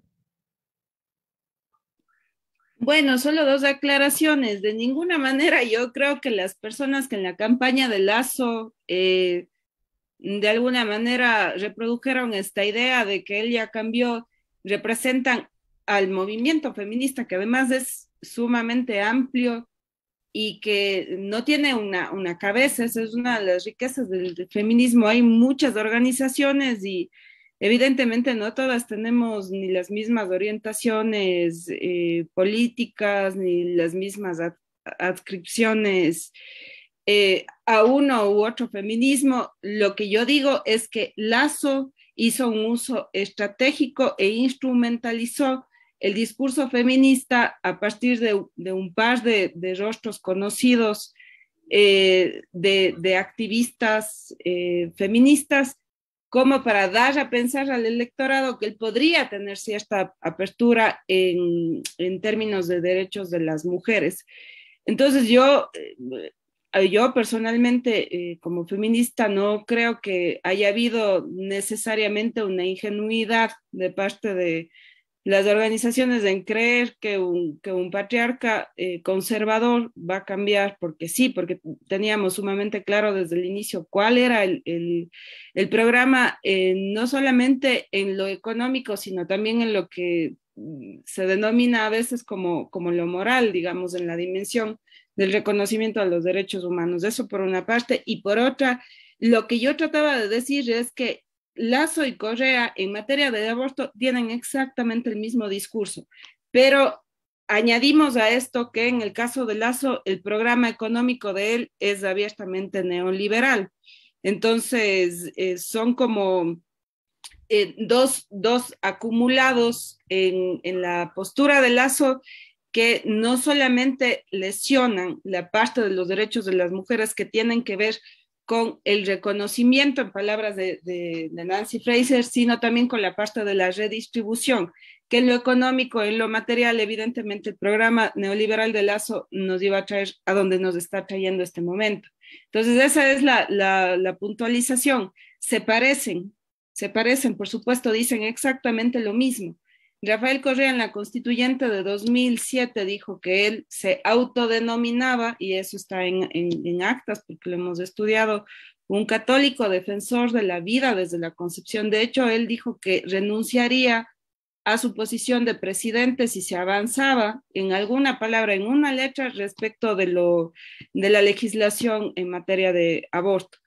Bueno, solo dos aclaraciones. De ninguna manera yo creo que las personas que en la campaña de Lazo eh, de alguna manera reprodujeron esta idea de que él ya cambió, representan al movimiento feminista, que además es sumamente amplio y que no tiene una, una cabeza, esa es una de las riquezas del feminismo. Hay muchas organizaciones y evidentemente no todas tenemos ni las mismas orientaciones eh, políticas, ni las mismas adscripciones eh, a uno u otro feminismo, lo que yo digo es que Lazo hizo un uso estratégico e instrumentalizó el discurso feminista a partir de, un par de, rostros conocidos eh, de, activistas eh, feministas como para dar a pensar al electorado que él podría tener cierta apertura en, en términos de derechos de las mujeres. Entonces yo yo personalmente eh, como feminista no creo que haya habido necesariamente una ingenuidad de parte de las organizaciones en creer que un, patriarca eh, conservador va a cambiar, porque sí, porque teníamos sumamente claro desde el inicio cuál era el, programa, eh, no solamente en lo económico, sino también en lo que mm, se denomina a veces como lo moral, digamos, en la dimensión del reconocimiento a los derechos humanos. Eso por una parte. Y por otra, lo que yo trataba de decir es que Lazo y Correa en materia de aborto tienen exactamente el mismo discurso, pero añadimos a esto que en el caso de Lazo el programa económico de él es abiertamente neoliberal. Entonces, eh, son como eh, dos, acumulados en, en la postura de Lazo que no solamente lesionan la parte de los derechos de las mujeres que tienen que ver con el reconocimiento, en palabras de, Nancy Fraser, sino también con la parte de la redistribución, que en lo económico, en lo material, evidentemente el programa neoliberal de Lazo nos iba a traer a donde nos está trayendo este momento. Entonces, esa es la puntualización. Se parecen, se parecen, por supuesto, dicen exactamente lo mismo, Rafael Correa en la constituyente de 2007 dijo que él se autodenominaba, y eso está en, actas porque lo hemos estudiado, un católico defensor de la vida desde la concepción. De hecho, él dijo que renunciaría a su posición de presidente si se avanzaba en alguna palabra, en una letra respecto de, lo, de la legislación en materia de aborto.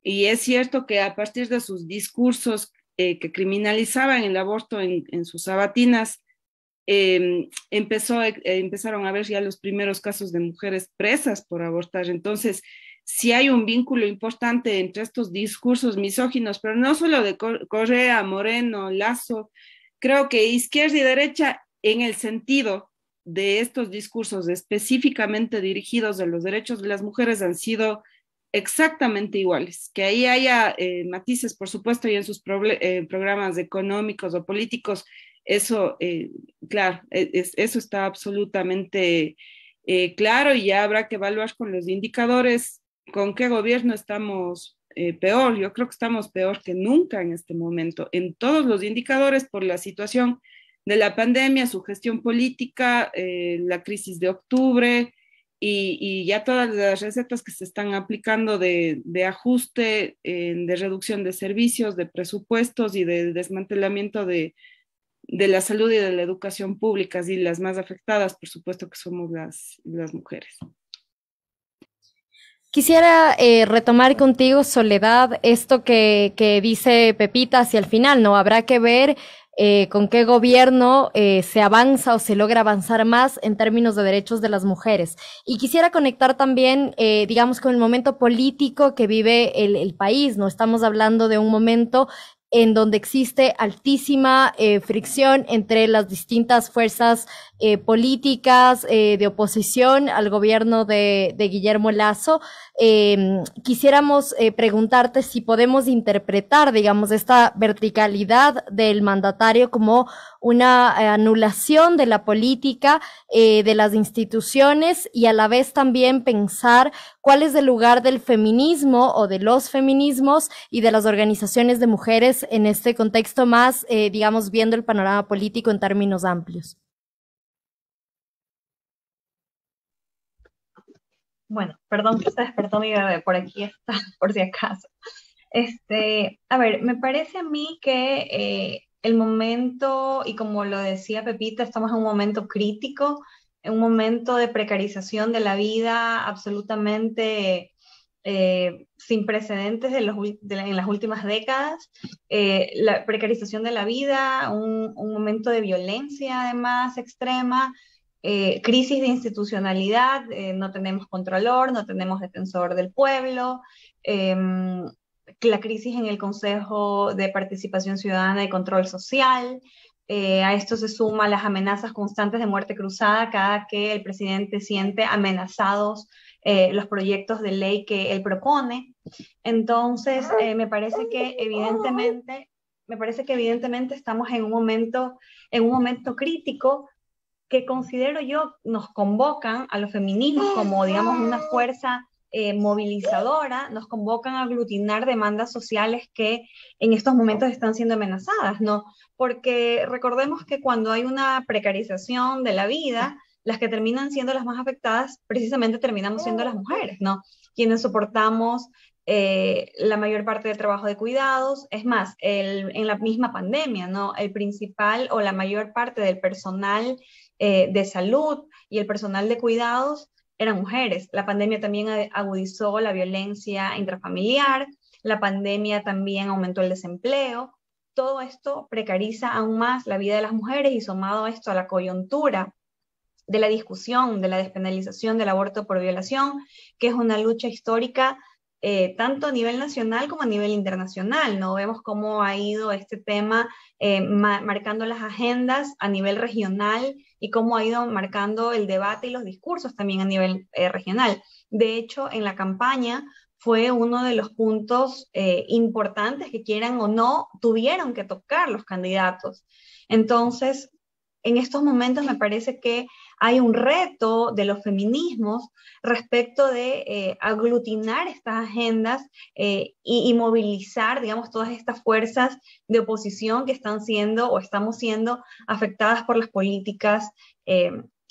Y es cierto que a partir de sus discursos eh, que criminalizaban el aborto en, sus sabatinas, em, empezó, eh, empezaron a ver ya los primeros casos de mujeres presas por abortar. Entonces, sí hay un vínculo importante entre estos discursos misóginos, pero no solo de Correa, Moreno, Lazo, creo que izquierda y derecha en el sentido de estos discursos específicamente dirigidos a los derechos de las mujeres han sido exactamente iguales, que ahí haya eh, matices, por supuesto, y en sus eh, programas económicos o políticos, eso, eh, claro, e-, eso está absolutamente claro y ya habrá que evaluar con los indicadores con qué gobierno estamos peor. Yo creo que estamos peor que nunca en este momento, en todos los indicadores por la situación de la pandemia, su gestión política, la crisis de octubre, y, ya todas las recetas que se están aplicando de, ajuste, de reducción de servicios, de presupuestos y de desmantelamiento de, la salud y de la educación públicas y las más afectadas, por supuesto que somos las, mujeres. Quisiera eh, retomar contigo, Soledad, esto que, que, dice Pepita hacia el final, ¿no? Habrá que ver eh, con qué gobierno eh, se avanza o se logra avanzar más en términos de derechos de las mujeres. Y quisiera conectar también, eh, digamos, con el momento político que vive el, país, ¿no? Estamos hablando de un momento en donde existe altísima fricción entre las distintas fuerzas políticas de oposición al gobierno de, de, Guillermo Lazo, eh, quisiéramos eh, preguntarte si podemos interpretar, digamos, esta verticalidad del mandatario como una eh, anulación de la política, de las instituciones y a la vez también pensar cuál es el lugar del feminismo o de los feminismos y de las organizaciones de mujeres en este contexto más, digamos, viendo el panorama político en términos amplios. Bueno, perdón que se despertó mi bebé, por aquí está, por si acaso. Este, a ver, me parece a mí que eh, el momento, y como lo decía Pepita, estamos en un momento crítico, en un momento de precarización de la vida absolutamente eh, sin precedentes en las últimas décadas, eh, la precarización de la vida, un momento de violencia además extrema, eh, crisis de institucionalidad, eh, no tenemos controlor, no tenemos defensor del pueblo, em, la crisis en el Consejo de Participación Ciudadana y Control Social. Eh, a esto se suma las amenazas constantes de muerte cruzada cada que el presidente siente amenazados los proyectos de ley que él propone. Entonces, me parece que evidentemente, me parece que evidentemente estamos en un momento, en un momento crítico que considero yo nos convocan a los feminismos como, digamos, una fuerza eh, movilizadora, nos convocan a aglutinar demandas sociales que en estos momentos están siendo amenazadas, ¿no? Porque recordemos que cuando hay una precarización de la vida, las que terminan siendo las más afectadas precisamente terminamos siendo las mujeres, ¿no? Quienes soportamos eh, la mayor parte del trabajo de cuidados, es más, el, en la misma pandemia, ¿no? El principal o la mayor parte del personal eh, de salud y el personal de cuidados eran mujeres. La pandemia también agudizó la violencia intrafamiliar, la pandemia también aumentó el desempleo. Todo esto precariza aún más la vida de las mujeres y sumado esto a la coyuntura de la discusión de la despenalización del aborto por violación, que es una lucha histórica eh, tanto a nivel nacional como a nivel internacional. ¿no? Vemos cómo ha ido este tema eh, marcando las agendas a nivel regional y cómo ha ido marcando el debate y los discursos también a nivel eh, regional. De hecho, en la campaña fue uno de los puntos importantes que quieran o no tuvieron que tocar los candidatos. Entonces, en estos momentos me parece que hay un reto de los feminismos respecto de eh, aglutinar estas agendas eh, y, movilizar, digamos, todas estas fuerzas de oposición que están siendo o estamos siendo afectadas por las políticas. Eh,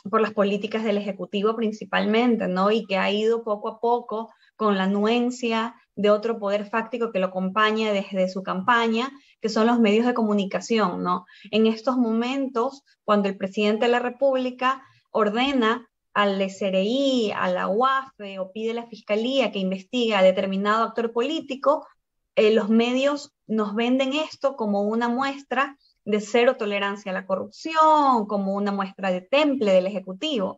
por las políticas del Ejecutivo principalmente, ¿no? Y que ha ido poco a poco con la anuencia de otro poder fáctico que lo acompaña desde su campaña, que son los medios de comunicación, ¿no? En estos momentos, cuando el presidente de la República ordena al SRI, a la UAFE eh, o pide a la Fiscalía que investigue a determinado actor político, eh, los medios nos venden esto como una muestra de cero tolerancia a la corrupción, como una muestra de temple del Ejecutivo.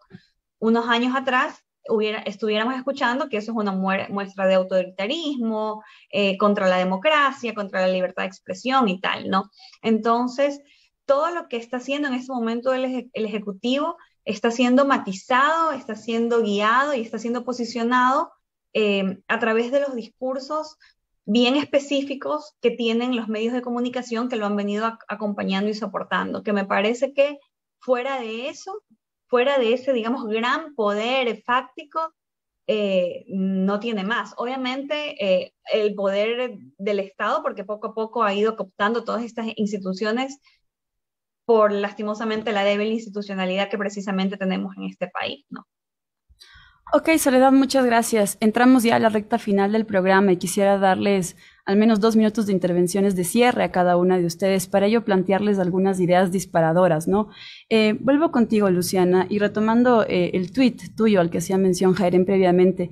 Unos años atrás hubiera, estuviéramos escuchando que eso es una muestra de autoritarismo, eh, contra la democracia, contra la libertad de expresión y tal, ¿no? Entonces, todo lo que está haciendo en este momento el Ejecutivo está siendo matizado, está siendo guiado y está siendo posicionado em, a través de los discursos bien específicos que tienen los medios de comunicación que lo han venido acompañando y soportando, que me parece que fuera de eso, fuera de ese, digamos, gran poder fáctico, eh, no tiene más. Obviamente, eh, el poder del Estado, porque poco a poco ha ido cooptando todas estas instituciones por lastimosamente la débil institucionalidad que precisamente tenemos en este país, Ok, Soledad, muchas gracias. Entramos ya a la recta final del programa y quisiera darles al menos dos minutos de intervenciones de cierre a cada una de ustedes, para ello plantearles algunas ideas disparadoras, ¿no? Eh, vuelvo contigo, Luciana, y retomando eh, el tweet tuyo al que hacía mención Jairen previamente,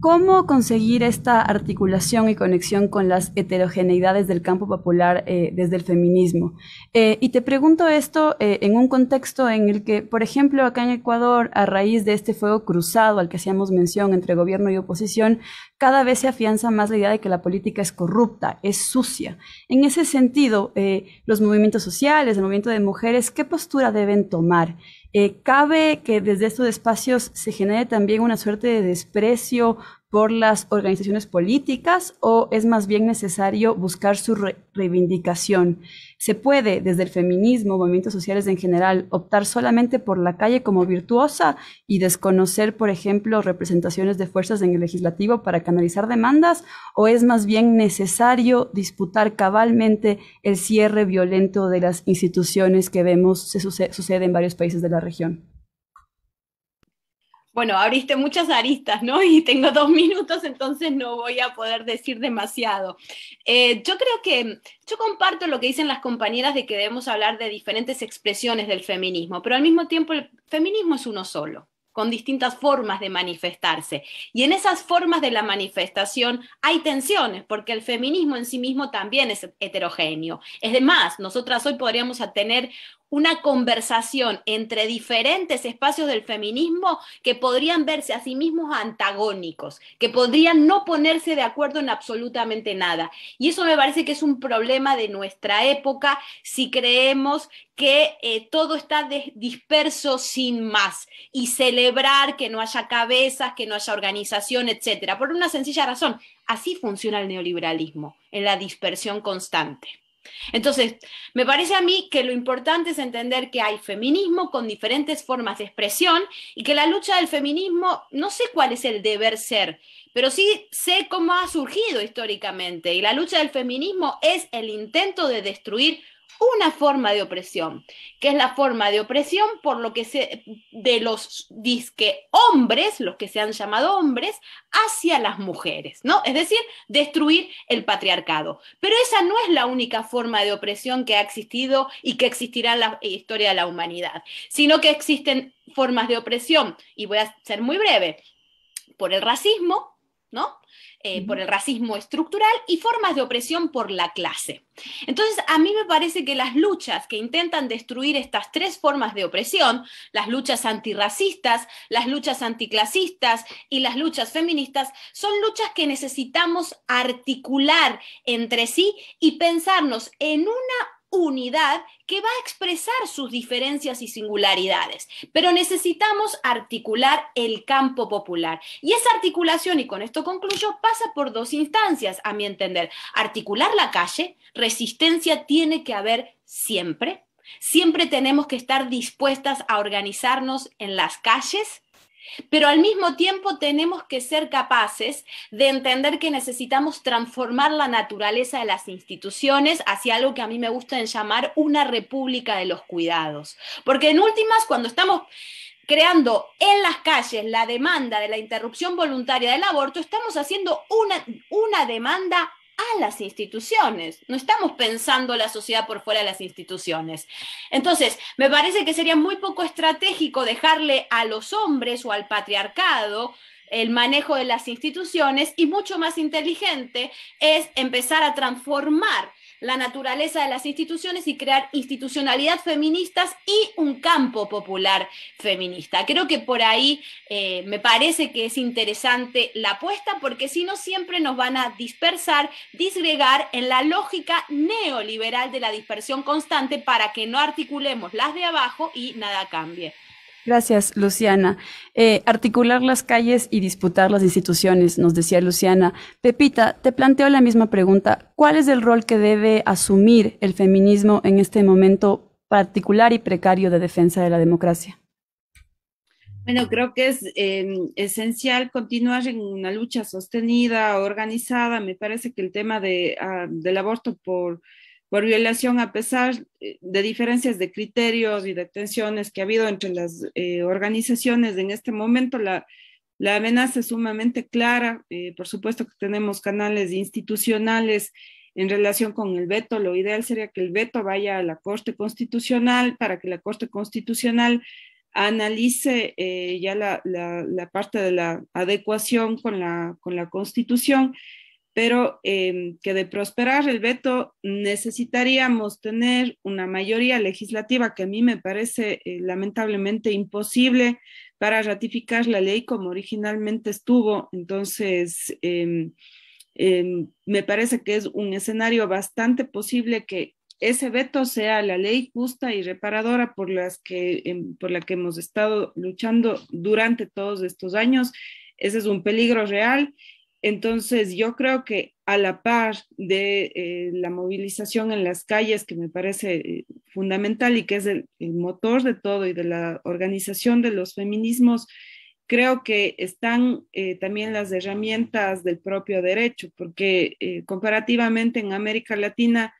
¿cómo conseguir esta articulación y conexión con las heterogeneidades del campo popular eh, desde el feminismo? y te pregunto esto en un contexto en el que, por ejemplo, acá en Ecuador, a raíz de este fuego cruzado al que hacíamos mención entre gobierno y oposición, cada vez se afianza más la idea de que la política es corrupta, es sucia. En ese sentido, eh, los movimientos sociales, el movimiento de mujeres, ¿qué postura deben tomar? Eh, ¿Cabe que desde estos espacios se genere también una suerte de desprecio por las organizaciones políticas o es más bien necesario buscar su reivindicación? ¿Se puede, desde el feminismo, movimientos sociales en general, optar solamente por la calle como virtuosa y desconocer, por ejemplo, representaciones de fuerzas en el legislativo para canalizar demandas? ¿O es más bien necesario disputar cabalmente el cierre violento de las instituciones que vemos se sucede en varios países de la región? Bueno, abriste muchas aristas, ¿no? Y tengo dos minutos, entonces no voy a poder decir demasiado. Eh, yo creo que yo comparto lo que dicen las compañeras de que debemos hablar de diferentes expresiones del feminismo, pero al mismo tiempo el feminismo es uno solo con distintas formas de manifestarse. Y en esas formas de la manifestación hay tensiones, porque el feminismo en sí mismo también es heterogéneo. Es de más, nosotras hoy podríamos tener una conversación entre diferentes espacios del feminismo que podrían verse a sí mismos antagónicos, que podrían no ponerse de acuerdo en absolutamente nada. Y eso me parece que es un problema de nuestra época si creemos que eh, todo está disperso sin más y celebrar que no haya cabezas, que no haya organización, etcétera, por una sencilla razón, así funciona el neoliberalismo, en la dispersión constante. Entonces, me parece a mí que lo importante es entender que hay feminismo con diferentes formas de expresión y que la lucha del feminismo, no sé cuál es el deber ser, pero sí sé cómo ha surgido históricamente y la lucha del feminismo es el intento de destruir una forma de opresión, que es la forma de opresión por lo que se, de los hombres, los que se han llamado hombres, hacia las mujeres, ¿no? Es decir, destruir el patriarcado. Pero esa no es la única forma de opresión que ha existido y que existirá en la historia de la humanidad, sino que existen formas de opresión, y voy a ser muy breve, por el racismo, ¿no? Eh, por el racismo estructural y formas de opresión por la clase. Entonces, a mí me parece que las luchas que intentan destruir estas tres formas de opresión, las luchas antirracistas, las luchas anticlasistas y las luchas feministas, son luchas que necesitamos articular entre sí y pensarnos en una unidad que va a expresar sus diferencias y singularidades, pero necesitamos articular el campo popular. Y esa articulación, y con esto concluyo, pasa por dos instancias, a mi entender. Articular la calle, resistencia tiene que haber siempre. Siempre tenemos que estar dispuestas a organizarnos en las calles pero al mismo tiempo tenemos que ser capaces de entender que necesitamos transformar la naturaleza de las instituciones hacia algo que a mí me gusta llamar una república de los cuidados. Porque en últimas, cuando estamos creando en las calles la demanda de la interrupción voluntaria del aborto, estamos haciendo una, una demanda a las instituciones. No estamos pensando la sociedad por fuera de las instituciones. Entonces, me parece que sería muy poco estratégico dejarle a los hombres o al patriarcado el manejo de las instituciones y mucho más inteligente es empezar a transformar la naturaleza de las instituciones y crear institucionalidad feministas y un campo popular feminista. Creo que por ahí eh, me parece que es interesante la apuesta porque si no siempre nos van a dispersar, disgregar en la lógica neoliberal de la dispersión constante para que no articulemos las de abajo y nada cambie. Gracias, Luciana. Eh, articular las calles y disputar las instituciones, nos decía Luciana. Pepita, te planteo la misma pregunta. ¿Cuál es el rol que debe asumir el feminismo en este momento particular y precario de defensa de la democracia? Bueno, creo que es em, esencial continuar en una lucha sostenida, organizada. Me parece que el tema de, ah, del aborto por por violación a pesar eh, de diferencias de criterios y de tensiones que ha habido entre las eh, organizaciones en este momento. La, la amenaza es sumamente clara. Eh, por supuesto que tenemos canales institucionales en relación con el veto. Lo ideal sería que el veto vaya a la Corte Constitucional para que la Corte Constitucional analice ya la, la, la, parte de la adecuación con la, con la Constitución pero em, que de prosperar el veto necesitaríamos tener una mayoría legislativa que a mí me parece eh, lamentablemente imposible para ratificar la ley como originalmente estuvo. Entonces, em, em, me parece que es un escenario bastante posible que ese veto sea la ley justa y reparadora por, las que, por la que hemos estado luchando durante todos estos años. Ese es un peligro real entonces, yo creo que a la par de eh, la movilización en las calles, que me parece eh, fundamental y que es el, motor de todo y de la organización de los feminismos, creo que están eh, también las herramientas del propio derecho, porque comparativamente en América Latina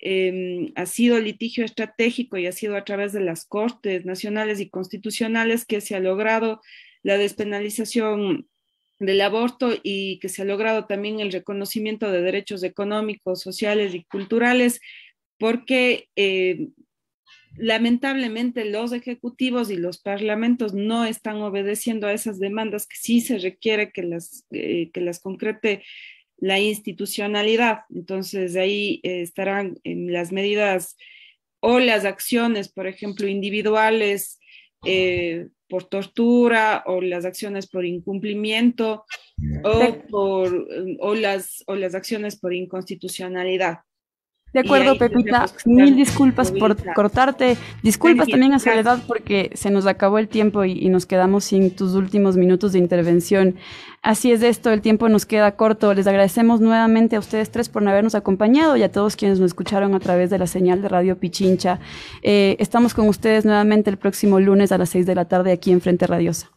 em, ha sido litigio estratégico y ha sido a través de las cortes nacionales y constitucionales que se ha logrado la despenalización del aborto y que se ha logrado también el reconocimiento de derechos económicos, sociales y culturales, porque eh, lamentablemente los ejecutivos y los parlamentos no están obedeciendo a esas demandas que sí se requiere que las, eh, que las concrete la institucionalidad. Entonces, ahí eh, estarán en las medidas o las acciones, por ejemplo, individuales eh, por tortura o las acciones por incumplimiento o, por, o, las, o las acciones por inconstitucionalidad. De acuerdo, Pepita. Mil disculpas por cortarte. Disculpas también a Soledad porque se nos acabó el tiempo y, nos quedamos sin tus últimos minutos de intervención. Así es esto, el tiempo nos queda corto. Les agradecemos nuevamente a ustedes tres por habernos acompañado y a todos quienes nos escucharon a través de la señal de Radio Pichincha. Eh, estamos con ustedes nuevamente el próximo lunes a las seis de la tarde aquí en Frente Radiosa.